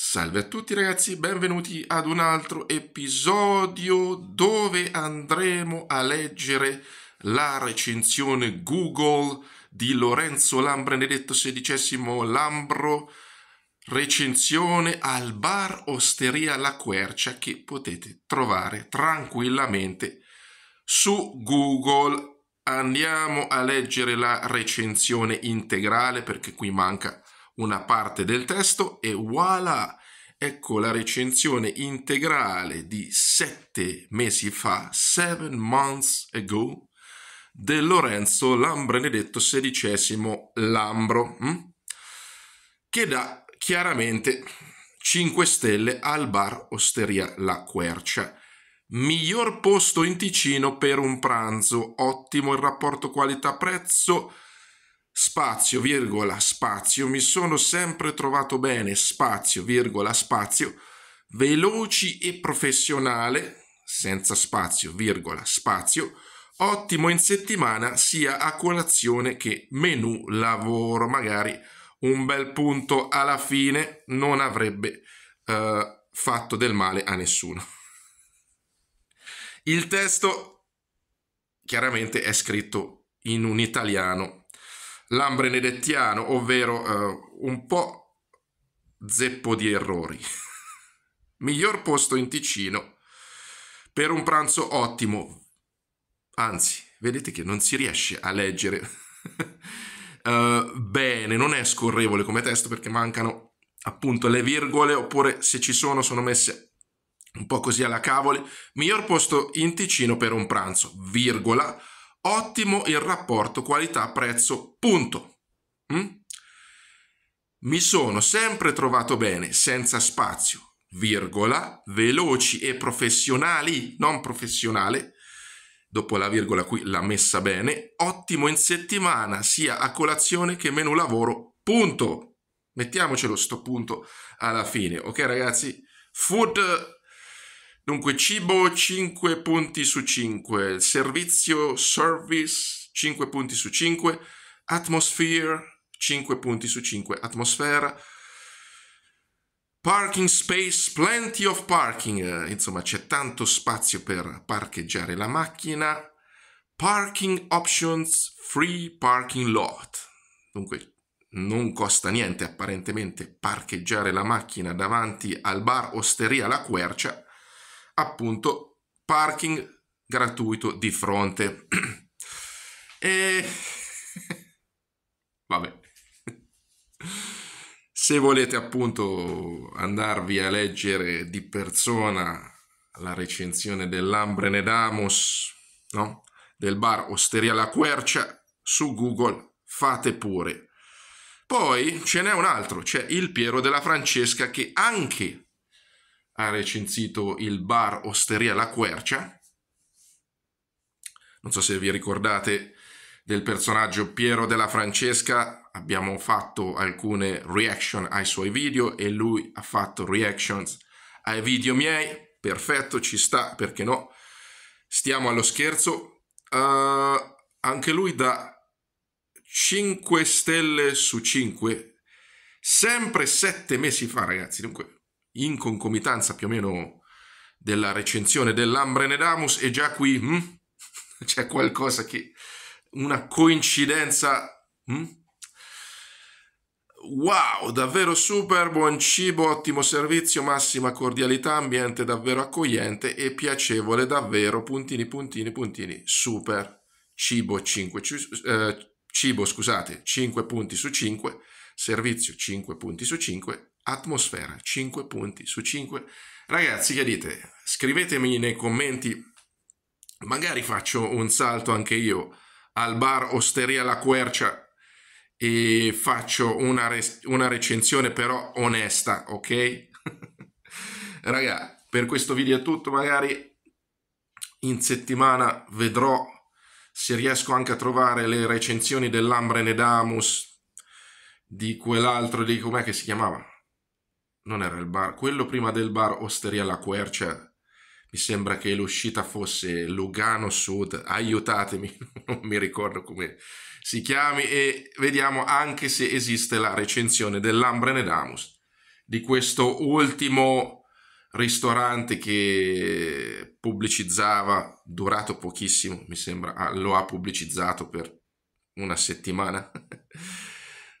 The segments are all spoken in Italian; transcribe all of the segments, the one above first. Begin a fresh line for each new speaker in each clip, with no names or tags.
Salve a tutti ragazzi, benvenuti ad un altro episodio dove andremo a leggere la recensione Google di Lorenzo Lambrenedetto XVI Lambro, recensione al bar Osteria La Quercia che potete trovare tranquillamente su Google. Andiamo a leggere la recensione integrale perché qui manca una parte del testo e voilà! Ecco la recensione integrale di sette mesi fa, seven months ago, De Lorenzo Lambrenedetto XVI Lambro, hm? che dà chiaramente 5 stelle al bar Osteria La Quercia. Miglior posto in Ticino per un pranzo, ottimo il rapporto qualità-prezzo, spazio, virgola, spazio, mi sono sempre trovato bene, spazio, virgola, spazio, veloci e professionale, senza spazio, virgola, spazio, ottimo in settimana sia a colazione che menù lavoro, magari un bel punto alla fine non avrebbe eh, fatto del male a nessuno. Il testo chiaramente è scritto in un italiano lambrenedettiano, ovvero eh, un po' zeppo di errori. Miglior posto in Ticino per un pranzo ottimo. Anzi, vedete che non si riesce a leggere uh, bene, non è scorrevole come testo perché mancano appunto le virgole oppure se ci sono sono messe un po' così alla cavole. Miglior posto in Ticino per un pranzo, virgola, ottimo il rapporto qualità-prezzo, punto. Mm? Mi sono sempre trovato bene, senza spazio, virgola, veloci e professionali, non professionale, dopo la virgola qui l'ha messa bene, ottimo in settimana, sia a colazione che meno lavoro, punto. Mettiamocelo sto punto alla fine, ok ragazzi? Food Dunque, cibo 5 punti su 5, servizio service 5 punti su 5, atmosphere 5 punti su 5, atmosfera, parking space, plenty of parking, insomma c'è tanto spazio per parcheggiare la macchina, parking options, free parking lot, dunque non costa niente apparentemente parcheggiare la macchina davanti al bar Osteria La Quercia appunto parking gratuito di fronte. e vabbè. Se volete appunto andarvi a leggere di persona la recensione dell'Ambrenedamus, no? del bar Osteria La Quercia, su Google fate pure. Poi ce n'è un altro, c'è il Piero della Francesca che anche ha recensito il bar Osteria La Quercia. Non so se vi ricordate del personaggio Piero della Francesca, abbiamo fatto alcune reaction ai suoi video e lui ha fatto reactions ai video miei. Perfetto, ci sta, perché no? Stiamo allo scherzo. Uh, anche lui da 5 stelle su 5, sempre 7 mesi fa, ragazzi. Dunque, in concomitanza più o meno della recensione dell'Ambrenedamus e già qui hm, c'è qualcosa che... una coincidenza... Hm? Wow, davvero super, buon cibo, ottimo servizio, massima cordialità, ambiente davvero accogliente e piacevole davvero, puntini, puntini, puntini, super, cibo 5, eh, cibo scusate, 5 punti su 5, servizio 5 punti su 5, Atmosfera, 5 punti su 5. Ragazzi, che dite? Scrivetemi nei commenti, magari faccio un salto anche io al bar Osteria La Quercia e faccio una, una recensione però onesta, ok? Raga, per questo video è tutto, magari in settimana vedrò se riesco anche a trovare le recensioni dell'Ambre Nedamus, di quell'altro, di com'è che si chiamava? non era il bar, quello prima del bar Osteria La Quercia. Cioè, mi sembra che l'uscita fosse Lugano Sud, aiutatemi, non mi ricordo come si chiami e vediamo anche se esiste la recensione Damus, di questo ultimo ristorante che pubblicizzava, durato pochissimo, mi sembra, ah, lo ha pubblicizzato per una settimana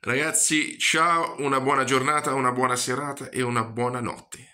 Ragazzi, ciao, una buona giornata, una buona serata e una buona notte.